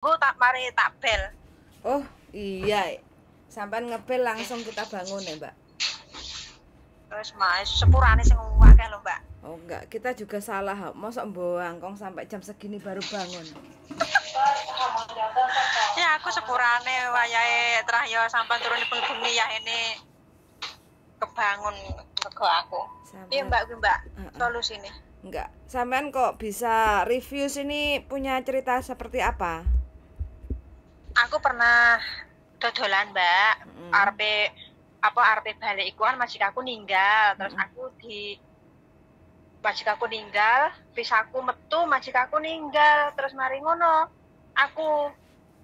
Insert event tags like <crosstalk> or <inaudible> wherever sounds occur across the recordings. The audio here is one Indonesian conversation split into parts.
gue tak mari tak bel oh iya eh. sampai ngebel langsung kita bangun ya mbak terus mas sepurane sing akeh lo mbak oh enggak kita juga salah mosok buang kong sampai jam segini baru bangun ya aku sepurane wayai terakhir ya sampai turun di penghuni ya ini kebangun ke aku iya mbak gue mbak uh -uh. solusi ini enggak sampean kok bisa review sini punya cerita seperti apa aku pernah dodolan mbak mm. RP apa RP balik iku kan masih aku ninggal terus aku di masih aku ninggal bisa aku metu masih aku ninggal terus mari ngono aku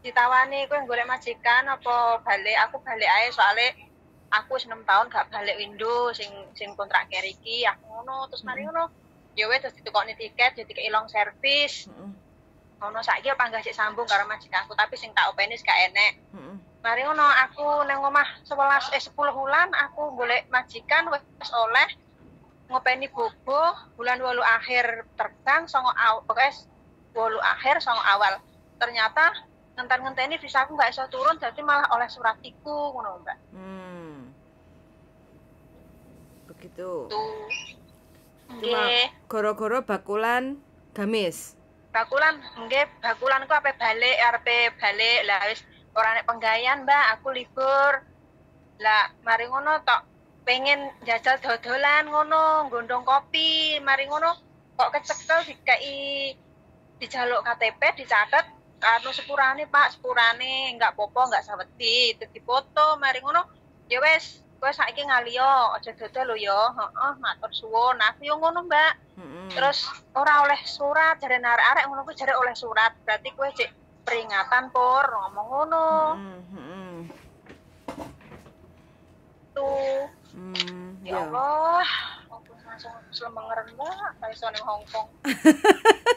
ditawani aku yang boleh majikan apa balik aku balik aja soalnya aku 6 tahun gak balik window sing sing kontrak keriki aku ngono terus mari ngono yowes ya terus terus ditukokne tiket jadi keilong servis ono saiki enggak sih sambung karo majikanku tapi sing tak openis gak enek. Heeh. Mari ono aku nang omah 11 eh 10 bulan aku golek majikan wis oleh ngopeni bobo bulan walu akhir terbang songo aw, pokoknya walu akhir songo awal ternyata ngenten ngenteni aku nggak iso turun jadi malah oleh surat iku ngono mbak hmm. begitu Tuh. cuma goro-goro bakulan gamis bakulan nggih bakulan ku apa balik arepe balik lah wis ora nek penggayan Mbak aku libur lah mari ngono tok pengen jajal dodolan ngono gondong kopi mari ngono kok kecekel dikai dijaluk KTP dicatet karo anu sepurane Pak sepurane nggak popo nggak saweti itu dipoto mari ngono ya wes kowe saiki ngaliyo aja dodol lho ya heeh matur suwun nah, aku yo ngono Mbak -hmm. terus ora oleh surat jare arek-arek ngono kuwi jare oleh surat berarti kowe cek peringatan pur ngomong ngono mm -hmm. tuh ya, iya. Allah aku langsung ngeren Mbak kaiso ning Hongkong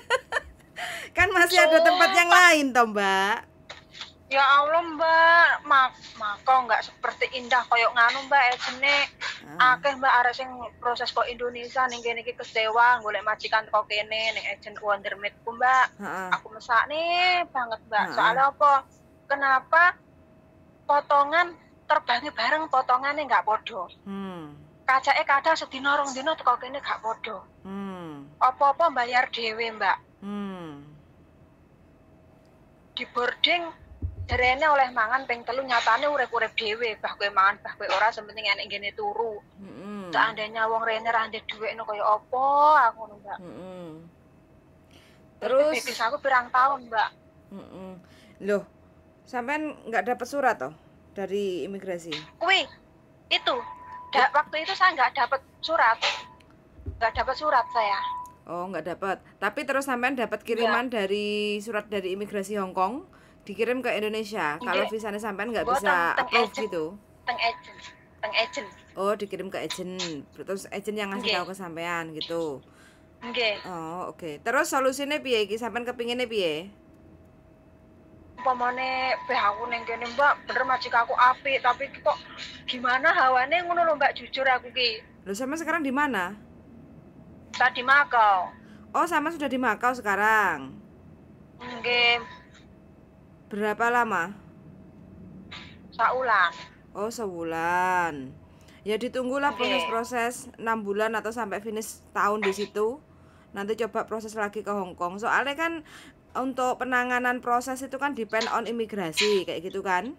<laughs> kan masih so, ada tempat yang lain toh Mbak Ya Allah mbak, mak maka nggak seperti indah koyok nganu mbak ejene. Eh, uh. Hmm. Akeh mbak arek sing proses kok Indonesia ning kene iki kesewa golek majikan kok kene nih ejen Wondermate ku mbak. Aku mesak nih banget mbak. Soalnya apa? Kenapa potongan terbangi bareng potongannya nggak bodoh Hmm. eh kadang sedina rong dino teko kene gak bodoh Hmm. Apa-apa bayar dewi mbak. Hmm. Di boarding derene oleh mangan peng telu nyatane urep urep dewe bah kue mangan bah kue ora sementing enek gini turu mm -hmm. seandainya -hmm. wong rene rande dewe dhuwit no kaya opo aku ngono mbak mm -hmm. terus bibis aku pirang tahun mbak mm -hmm. loh sampean nggak dapat surat toh dari imigrasi Kui, itu da waktu itu saya nggak dapat surat nggak dapat surat saya oh nggak dapat tapi terus sampean dapat kiriman ya. dari surat dari imigrasi Hong Kong dikirim ke Indonesia. Kalau visanya sampean nggak oh, bisa approve gitu. Teng agent. Teng agent. Oh, dikirim ke agent. Terus agent yang ngasih okay. tahu kesampaian gitu. Oke. Oh, oke. Okay. Terus solusinya piye iki? Sampean kepinginnya piye? umpamane ph aku neng kene mbak bener majik aku api tapi kok gimana hawane ngono lo mbak jujur aku ki lo sama sekarang di mana tadi Makau oh sama sudah di Makau sekarang oke Berapa lama? Sebulan. Oh, sebulan. Ya ditunggulah proses-proses 6 bulan atau sampai finish tahun di situ. Nanti coba proses lagi ke Hong Kong. Soalnya kan untuk penanganan proses itu kan depend on imigrasi kayak gitu kan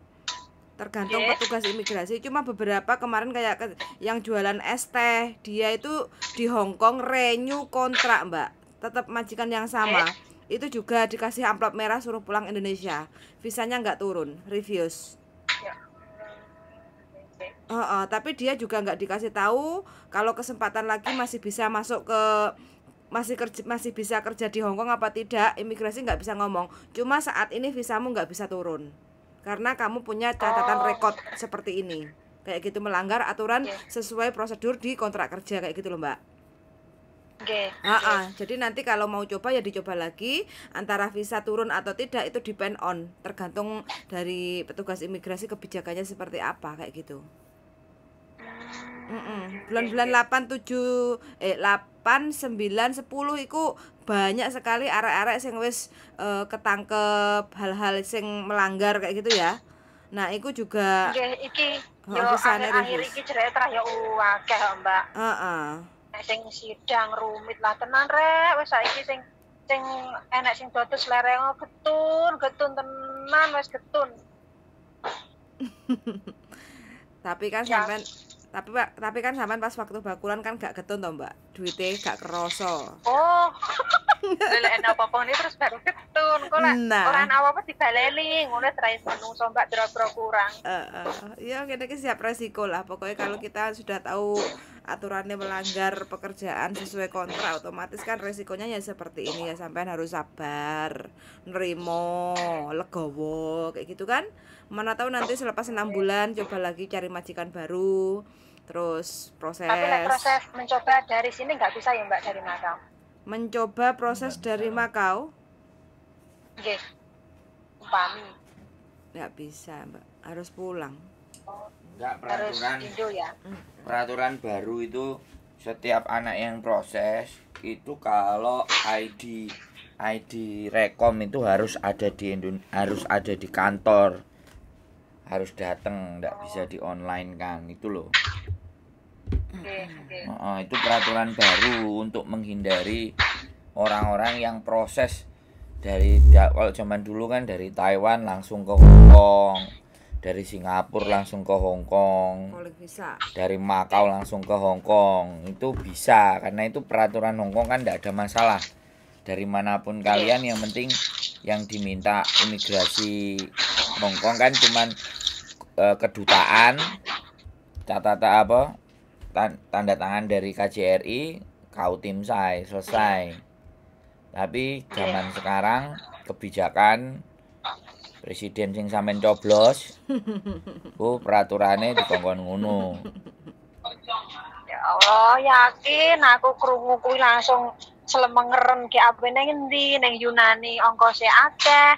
tergantung yes. petugas imigrasi cuma beberapa kemarin kayak ke, yang jualan es teh dia itu di Hong Kong renew kontrak mbak tetap majikan yang sama yes itu juga dikasih amplop merah suruh pulang Indonesia visanya nggak turun refuse ya. okay. uh, uh, tapi dia juga nggak dikasih tahu kalau kesempatan lagi masih bisa masuk ke masih kerja masih bisa kerja di Hong Kong apa tidak imigrasi nggak bisa ngomong cuma saat ini visamu nggak bisa turun karena kamu punya catatan oh. rekod seperti ini kayak gitu melanggar aturan yeah. sesuai prosedur di kontrak kerja kayak gitu loh mbak Okay. Uh -uh. Okay. Jadi nanti kalau mau coba ya dicoba lagi antara visa turun atau tidak itu depend on tergantung dari petugas imigrasi kebijakannya seperti apa kayak gitu. Hmm, Bulan-bulan mm -mm. 8 7 eh 8 9 10 itu banyak sekali arek-arek sing wis uh, ketangkep hal-hal sing melanggar kayak gitu ya. Nah, itu juga okay, iki oh, yo akhir-akhir iki jere terakhir yo oh, akeh, Mbak. Uh -uh enek sing sidang rumit lah tenan rek wis saiki sing sing enek sing dotus lereng oh, getun getun tenan wis getun <laughs> tapi kan ya. sampean tapi pak tapi kan sampean pas waktu bakulan kan gak getun toh mbak duitnya gak keroso oh enak apa pun ini terus baru getun kok nah. orang awal apa dibaleni ngono terakhir so mbak bro kurang uh, uh. ya kita siap resiko lah pokoknya kalau kita sudah tahu aturannya melanggar pekerjaan sesuai kontrak otomatis kan resikonya ya seperti ini ya Sampai harus sabar nerimo legowo kayak gitu kan mana tahu nanti selepas enam iya. bulan coba lagi cari majikan baru terus proses tapi proses mencoba dari sini nggak bisa ya mbak dari Makau mencoba proses dari Makau Oke, nggak bisa mbak harus pulang oh. Enggak, peraturan harus ya. Peraturan baru itu setiap anak yang proses itu kalau ID ID rekom itu harus ada di harus ada di kantor harus datang nggak bisa di online kan itu loh okay, okay. Oh, itu peraturan baru untuk menghindari orang-orang yang proses dari kalau zaman dulu kan dari Taiwan langsung ke Hong Kong dari Singapura langsung ke Hong Kong bisa. dari Makau langsung ke Hong Kong itu bisa karena itu peraturan Hong Kong kan tidak ada masalah dari manapun kalian yang penting yang diminta imigrasi Hong Kong kan cuman e, kedutaan catatan apa tanda tangan dari KJRI kau tim saya selesai tapi zaman sekarang kebijakan Presiden sing sampean coblos. Bu, peraturannya dikongkon ngono. Ya Allah, yakin aku krungu kuwi langsung slemengeren ki apene ngendi ning Yunani ongkose akeh.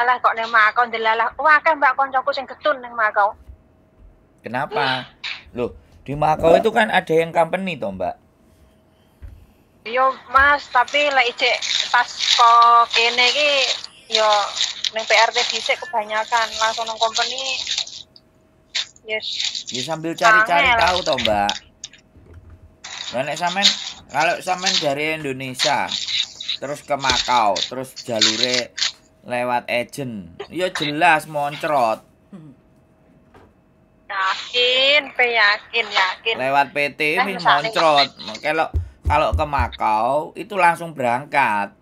Alah kok Neng Makau delalah. Wah, oh, kan Mbak koncoku sing ketun Neng Makau. Kenapa? Loh, di Makau itu kan ada yang company toh, Mbak? Yo iya, Mas, tapi lek like, pas kok kene ki yo ya neng PRT bisa kebanyakan langsung nang company yes ya sambil cari-cari tahu toh mbak nenek samen kalau samen dari Indonesia terus ke Makau terus jalure lewat agent ya jelas moncrot yakin pe yakin yakin lewat PT nah, moncrot kalau kalau ke Makau itu langsung berangkat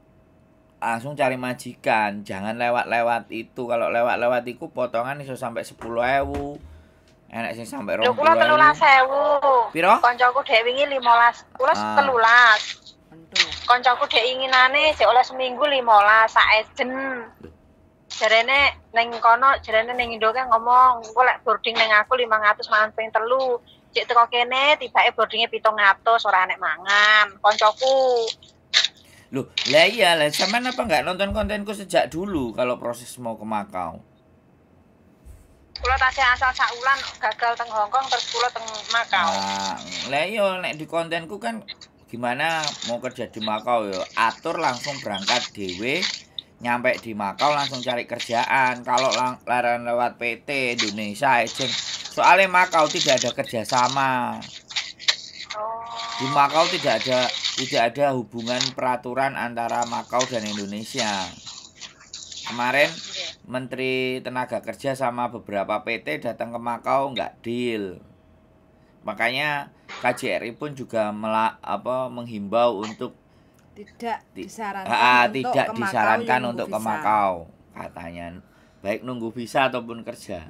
langsung cari majikan jangan lewat-lewat itu kalau lewat-lewat itu potongan iso sampai sepuluh ewu enak sih sampai rong puluh ewu sewu piro koncoku dek wingi limolas kula ah. telulas koncoku dek inginane sik oleh seminggu limolas saejen jarene neng kono jarene neng Indo kan ngomong gue lek boarding neng aku ratus mangan ping telu cek teko kene tibake boardinge 700 ora enek mangan koncoku Loh, lah iya lah. sampean apa nggak nonton kontenku sejak dulu kalau proses mau ke Makau? Kulo tasih asal saulan gagal teng Hongkong terus kulo teng Makau. Nah, lah iya nek di kontenku kan gimana mau kerja di Makau ya atur langsung berangkat dewe nyampe di Makau langsung cari kerjaan kalau laran lewat PT Indonesia agent soalnya Makau tidak ada kerjasama oh. di Makau tidak ada tidak ada hubungan peraturan antara Makau dan Indonesia. Kemarin Menteri Tenaga Kerja sama beberapa PT datang ke Makau nggak deal. Makanya KJRI pun juga melak, apa, menghimbau untuk tidak disarankan ah, untuk tidak ke disarankan Makau untuk ke Makau katanya baik nunggu visa ataupun kerja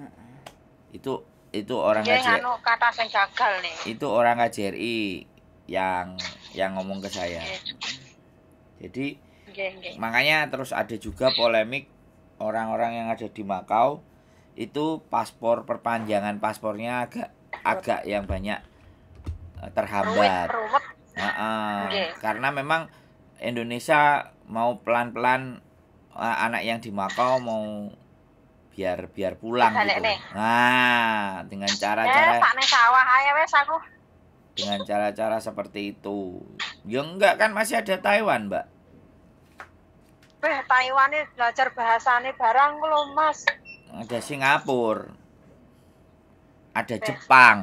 itu itu orang iya, KJRI anu, itu orang KJRI yang yang ngomong ke saya. Jadi makanya terus ada juga polemik orang-orang yang ada di Makau itu paspor perpanjangan paspornya agak agak yang banyak eh, terhambat. Uh, karena memang Indonesia mau pelan-pelan uh, anak yang di Makau mau biar biar pulang gitu. Nah, dengan cara-cara eh, dengan cara-cara seperti itu. Ya enggak kan masih ada Taiwan, Mbak. Eh, Taiwan ini belajar bahasanya barang lo, Mas. Ada Singapura. Ada Beh, Jepang.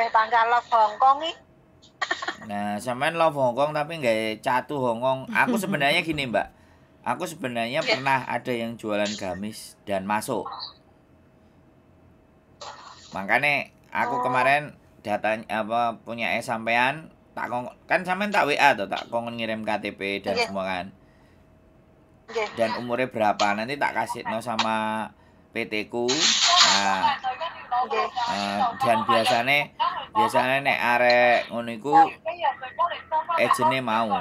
Eh tanggal lo Hongkong Hong Nah, sampean love Hongkong Kong tapi ya, catu Hongkong. Aku sebenarnya gini, Mbak. Aku sebenarnya yeah. pernah ada yang jualan gamis dan masuk. Makanya aku oh. kemarin datanya apa punya eh sampean tak kong, kan sampean tak WA tuh tak kongen ngirim KTP dan yeah. semua kan. Dan umurnya berapa nanti tak kasih no sama PT ku. Nah, uh, dan biasanya biasanya nek arek ngono iku ejene iya, mau.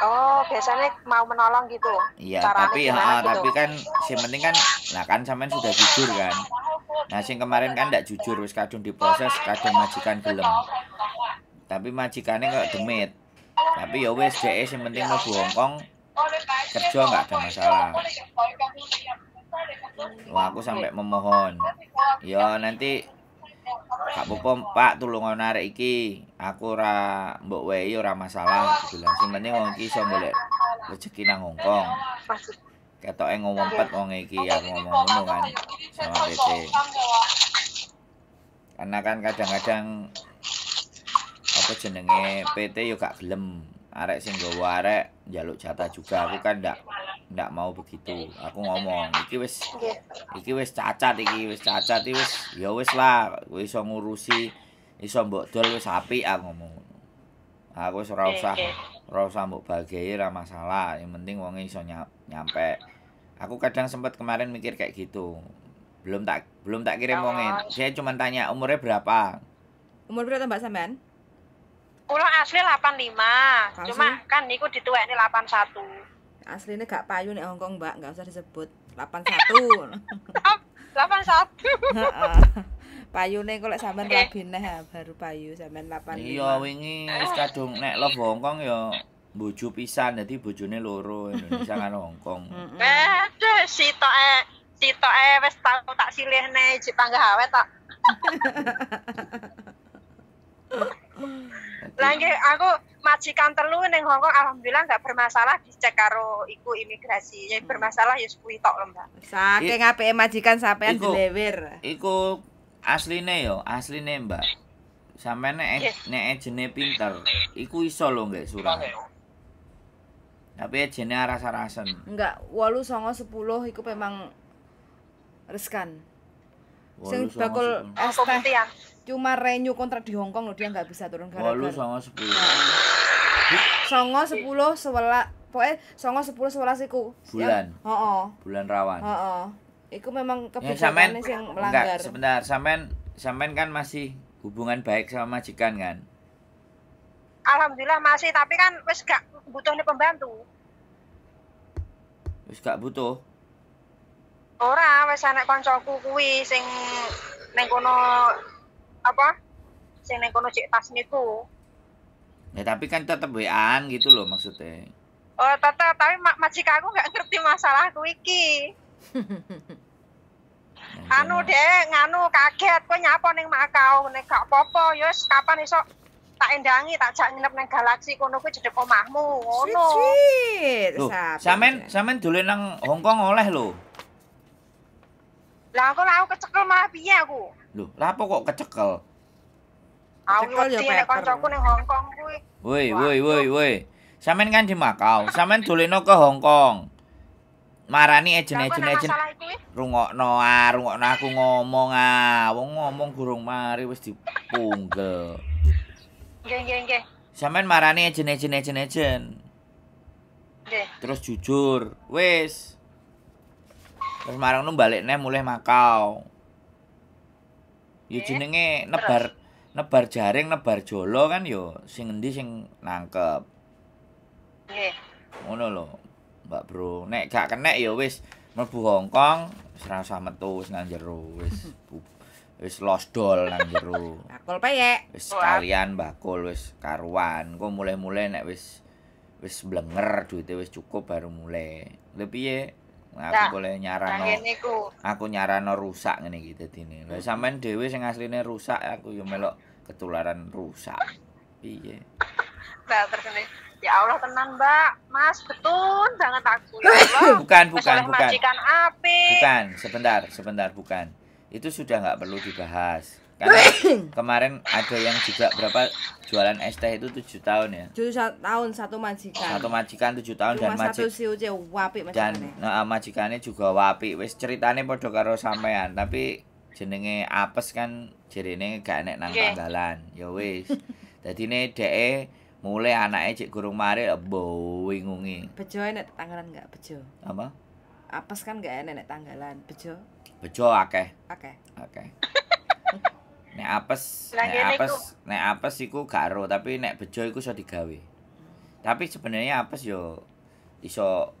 Oh, biasanya mau menolong gitu. Iya, tapi ha, gitu. tapi kan si penting kan nah kan sampean sudah jujur kan. Nah, sing kemarin kan ndak jujur wis kadung diproses, kadung majikan belum. Tapi majikannya kok demit. Tapi ya wis dhek sing penting mlebu Hongkong kerja nggak ada masalah. Wah, aku sampai memohon. Ya nanti Gak apa-apa, Pak, tulung narik iki. Aku ora mbok wehi ora masalah. Bilang meneh wong iki iso golek rezeki nang Hong Ketoke ngomong pet wong iki ya ngomong ngono kan. Sama PT. Karena kan kadang-kadang apa jenenge PT yo gak gelem arek sing gawa arek jaluk jatah juga aku kan ndak ndak mau begitu aku ngomong iki wis iki wis cacat iki wis cacat iki wis ya wis lah wis iso ngurusi iso mbok dol wis apik aku ngomong aku wis ora usah ora usah mbok bagi masalah yang penting wonge iso nyampe aku kadang sempat kemarin mikir kayak gitu belum tak belum tak kirim oh. wonge saya cuma tanya umurnya berapa umur berapa mbak sampean Pulang asli 85. Asli? Cuma kan niku dituwekne 81. Asline gak payu nek Hongkong, Mbak, gak usah disebut. 81. 81. <laughs> Heeh. payune kok lek sampean rabi neh baru payu sampean 8. Iya wingi wis kadung nek love Hongkong ya bojo pisan dadi bojone loro Indonesia kan Hongkong. Eh, sitoke sitoke wis tau tak silihne jek panggah awet tak. <laughs> Nah, aku majikan telu neng Hongkong alhamdulillah nggak bermasalah dicek karo iku imigrasi. Ya hmm. bermasalah ya kuwi tok lho, Mbak. Saking apike majikan sampean dilewer. Iku asline yo, asline Mbak. Sampeyan nek e- yes. nek ejene pinter, iku iso lho nggak surah. Tapi ejene rasa arasan Enggak, 8 songo sepuluh, iku memang reskan sing bakul es teh cuma renyu kontrak di Hongkong loh dia nggak bisa turun gara-gara walu sama sepuluh nah. songo sepuluh sewela pokoknya songo sepuluh sewela siku bulan oh, oh. bulan rawan oh, oh. Iku memang kebijakan ya, sih yang melanggar. Enggak, sebentar, samen samen kan masih hubungan baik sama majikan kan? Alhamdulillah masih, tapi kan wis gak butuh nih pembantu. Wis gak butuh. Ora, wis anak kancaku kuwi sing ning kono apa? Sing ning kono cek tas niku. Ya tapi kan tetep wean gitu loh maksudnya. Oh, tetep tapi mak majikanku nggak ngerti masalahku iki. <laughs> anu deh nganu kaget kok nyapa ning Makau, nek gak popo Yus ya kapan esok tak endangi tak jak nginep nang galaksi kono kuwi jedep omahmu ngono. samen sampeyan dolen nang Hongkong oleh lho. Lah aku lah kecekel malah piye aku. Lho, lapo kok kecekel? Aku kecekel ya pek ku ning Hong Kong kuwi. Woi, woi, woi, woi. Sampeyan kan di Makau, sampeyan dolene ke Hong Kong. Marani ejen-ejen ejen. Rungokno ah, rungokno aku ngomong ah. Wong ngomong gurung mari wis dipunggel. Nggih, nggih, nggih. Sampeyan marani ejen-ejen ejen-ejen. Terus jujur, wis. Wes... Terus Marang nu balik ne mulai Makau. Yeah. Ya nebar nebar jaring nebar jolo kan yo sing ngendi sing nangkep. Ngono yeah. lho. Mbak Bro, nek gak kenek yo wis mlebu Hongkong Kong, serang sah metu wis nang jero wis wis lost doll nang jero. <laughs> Bakul peyek. Wis kalian bakul wis karuan. Ku mulai-mulai nek wis wis blenger duite wis cukup baru mulai. Lha piye? Aku nah, boleh nyarano. Aku nyarano rusak nih kita ini. Lah hmm. sampean Dewi sing aslinya rusak aku yo melok ketularan rusak. Iya. Mbak terkene. Ya Allah tenang Mbak. Mas, betun jangan aku ya <laughs> Allah. bukan, bukan, bukan. Majikan api. Bukan, sebentar, sebentar, bukan. Itu sudah nggak perlu dibahas karena <laughs> kemarin ada yang juga berapa jualan es teh itu tujuh tahun ya tujuh tahun satu majikan satu majikan tujuh tahun Cuma dan majikan satu siuce wapi dan nah, majikannya juga wapi wes ceritanya podo karo sampean tapi jenenge apes kan jerene gak enek nang okay. tanggalan ya wes jadi <laughs> ne de mulai anaknya cek gurung mari ya bingungi bejo enek tanggalan gak bejo apa apes kan gak enek tanggalan bejo bejo akeh akeh akeh <laughs> nek apes nek apes nek apes iku gak ero tapi nek bejo iku iso digawe tapi sebenarnya apes yo iso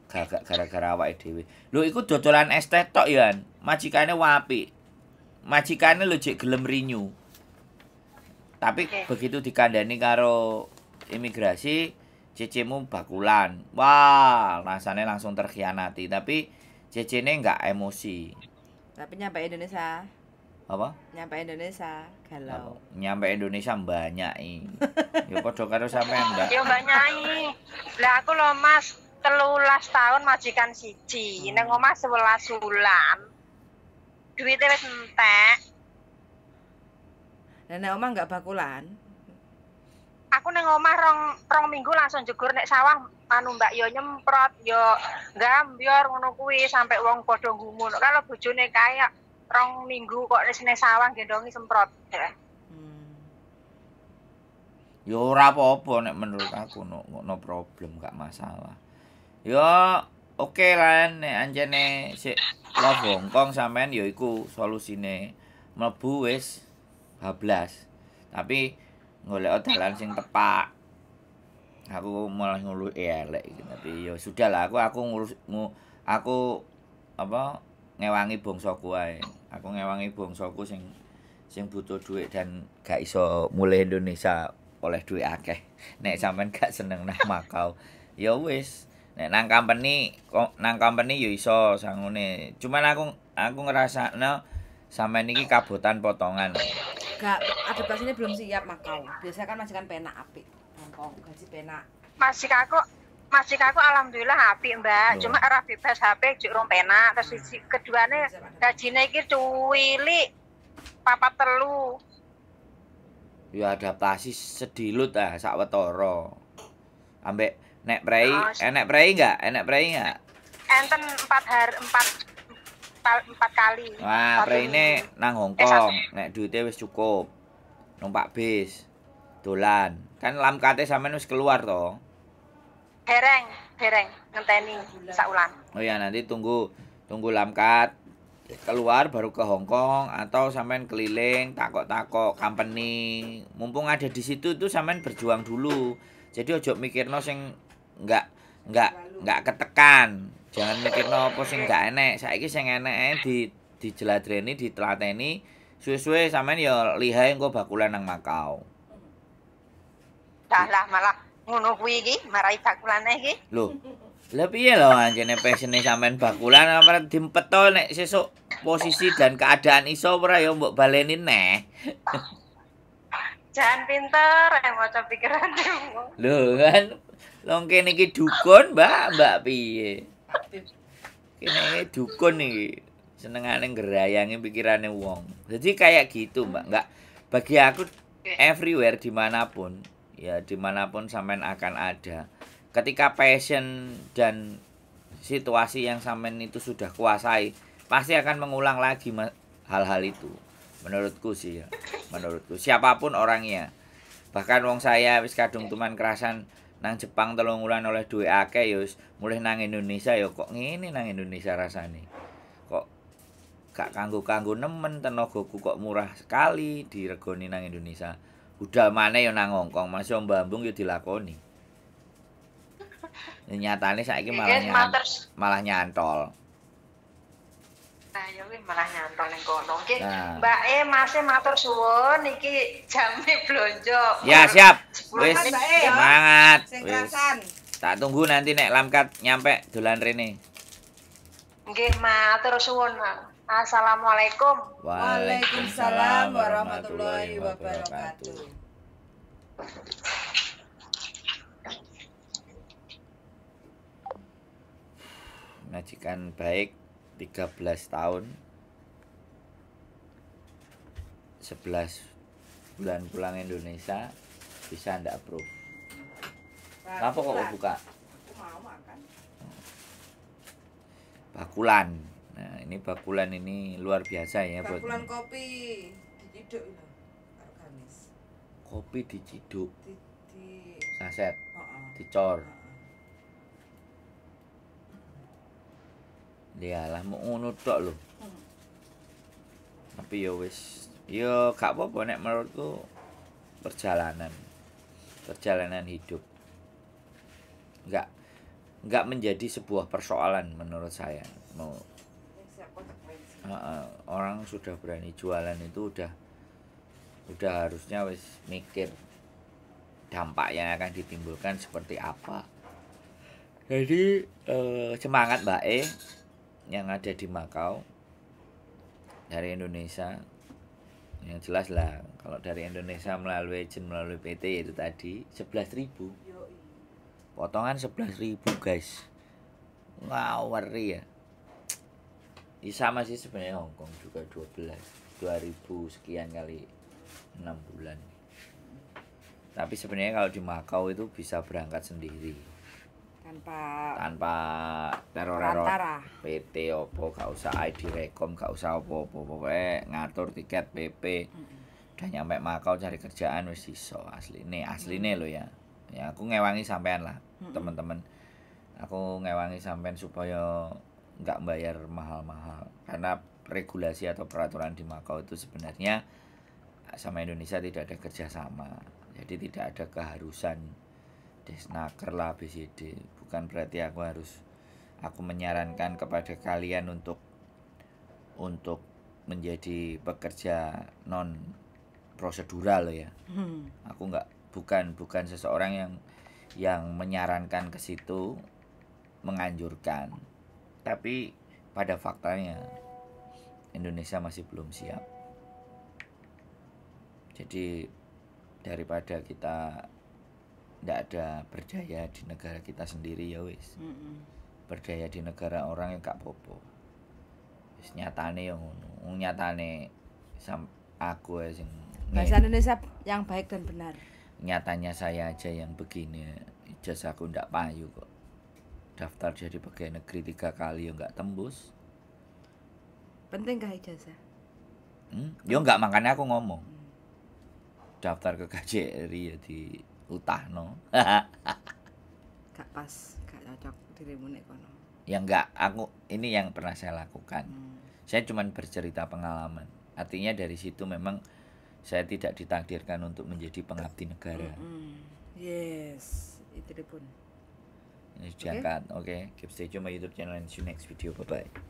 gara-gara awake dhewe lho iku dodolan es teh tok ya majikane wapi majikane lho jek gelem rinyu tapi okay. begitu dikandani karo imigrasi cecemu bakulan wah rasanya langsung terkhianati tapi cecene nggak emosi tapi nyampe Indonesia apa nyampe Indonesia kalau nyampe Indonesia banyak i ya padha karo sampean ya mbak ya banyak lah aku lo mas telulas tahun majikan siji hmm. neng omas sebelas bulan duitnya wis entek dan neng omah nggak bakulan aku neng omah rong rong minggu langsung jegur nek sawah anu mbak yo nyemprot yo gambior ngono kuwi sampai wong padha gumun kalau bojone kayak rong minggu kok di sini sawang gendongi semprot ya hmm. ya ora apa-apa nek menurut aku no, problem gak masalah ya oke okay, lan nek anjene sik love hongkong sampean ya iku solusine mlebu wis bablas tapi golek dalan sing tepak aku malah ngeluh elek gitu. tapi ya sudahlah aku aku ngurus aku apa ngewangi bangsa kuwi aku ngewangi bangsaku sing sing butuh duit dan gak iso mulai Indonesia oleh duit akeh nek sampean gak seneng nang Makau ya wis nek nang company nang company yo ya iso sangune cuman aku aku ngerasa ngerasakno sampean iki kabutan potongan gak adaptasinya belum siap Makau biasanya kan masih kan penak apik gaji penak masih kakak masih aku alhamdulillah HP mbak iya. Cuma cuma arah bebas HP jurung pena terus nih nih gajinya gitu wili papa telu ya adaptasi sedilut ah sakwetara ambek nek prei oh, eh, enek prei enggak enek eh, prei enggak enten empat hari empat empat kali wah prei ini nang Hongkong eh, nek duitnya wis cukup numpak bis dolan kan lam kate sampean wis keluar toh Hereng, hereng, ngenteni saulan. Oh ya, nanti tunggu tunggu lamkat keluar baru ke Hong Kong atau sampean keliling takok-takok company. Mumpung ada di situ tuh sampean berjuang dulu. Jadi ojo no sing nggak, nggak, nggak ketekan. Jangan no apa sing nggak enek. kis sing enek di di di ditelateni suwe-suwe sampean ya lihai engko bakulan nang Makau. Dah lah malah ngono kuwi iki marai bakulane iki. Lho. Lah piye lho anjene passion-e sampean bakulan apa dimpeto nek sesuk posisi dan keadaan iso ora ya mbok baleni neh. Jangan pinter eh coba pikiran Lho kan long kene iki dukun, Mbak, Mbak piye? Kene iki dukun iki. Senengane gerayangi pikirane wong. Jadi kayak gitu, Mbak. nggak bagi aku everywhere dimanapun ya dimanapun samen akan ada ketika passion dan situasi yang samen itu sudah kuasai pasti akan mengulang lagi hal-hal itu menurutku sih ya menurutku siapapun orangnya bahkan wong saya wis kadung ya. tuman kerasan nang Jepang telung ulan oleh duwe akeh ya mulai nang Indonesia ya kok ngene nang Indonesia rasane kok gak kanggo-kanggo nemen tenagaku kok murah sekali diregoni nang Indonesia udah mana ya nangongkong Hongkong, masih mbambung ya dilakoni. <laughs> Nyatane saiki malah nyant malah nyantol. Nah, ya malah nyantol ning kono. Iki nah. Mbake Mase matur suwun iki jame blonjo. Ya, siap. Wis e. semangat. Tak tunggu nanti nek Lamkat nyampe dolan rene. Nggih, matur suwun, Mak. Assalamualaikum. Waalaikumsalam warahmatullahi wabarakatuh. Majikan baik 13 tahun 11 bulan pulang Indonesia bisa ndak approve Kenapa kok buka? Aku mau makan. Bakulan. Nah, ini bakulan ini luar biasa ya bakulan buat kopi diciduk lho, organis Kopi diciduk. Di, di... Saset. Oh, oh. Dicor. Oh, oh. mau ngono tok lho. Hmm. Tapi ya wis, ya gak apa-apa nek menurutku perjalanan. Perjalanan hidup. Enggak enggak menjadi sebuah persoalan menurut saya. Mau Eh, orang sudah berani jualan itu udah udah harusnya wis mikir dampak yang akan ditimbulkan seperti apa jadi eh, semangat Mbak E yang ada di Makau dari Indonesia yang jelas lah kalau dari Indonesia melalui agent melalui PT itu tadi 11.000 potongan 11.000 guys ngawari ya ya sama sih sebenarnya Hongkong juga 12 2000 sekian kali 6 bulan tapi sebenarnya kalau di Makau itu bisa berangkat sendiri tanpa tanpa teror teror PT opo gak usah ID rekom gak usah opo opo pokoknya ngatur tiket PP udah nyampe Makau cari kerjaan wis iso asli ini asli nih lo ya ya aku ngewangi sampean lah teman-teman aku ngewangi sampean supaya nggak bayar mahal-mahal karena regulasi atau peraturan di Makau itu sebenarnya sama Indonesia tidak ada kerjasama jadi tidak ada keharusan desnaker lah BCD bukan berarti aku harus aku menyarankan kepada kalian untuk untuk menjadi pekerja non prosedural ya hmm. aku nggak bukan bukan seseorang yang yang menyarankan ke situ menganjurkan tapi pada faktanya Indonesia masih belum siap. Jadi daripada kita tidak ada berdaya di negara kita sendiri ya wis. Mm -mm. Berdaya di negara orang yang gak popo. Wis nyatane yang Nyatane sam aku ya sing bahasa Indonesia yang baik dan benar. Nyatanya saya aja yang begini. Jasa aku ndak payu kok daftar jadi pegawai negeri tiga kali yo nggak tembus gak ijazah hmm? yo nggak makanya aku ngomong daftar ke KJRI ya di utahno <laughs> gak pas gak cocok dirimu nek kono ya enggak aku ini yang pernah saya lakukan hmm. saya cuma bercerita pengalaman artinya dari situ memang saya tidak ditakdirkan untuk menjadi pengabdi negara hmm. yes itu pun jangan, oke okay. okay. keep stay tune my youtube channel and see you next video bye bye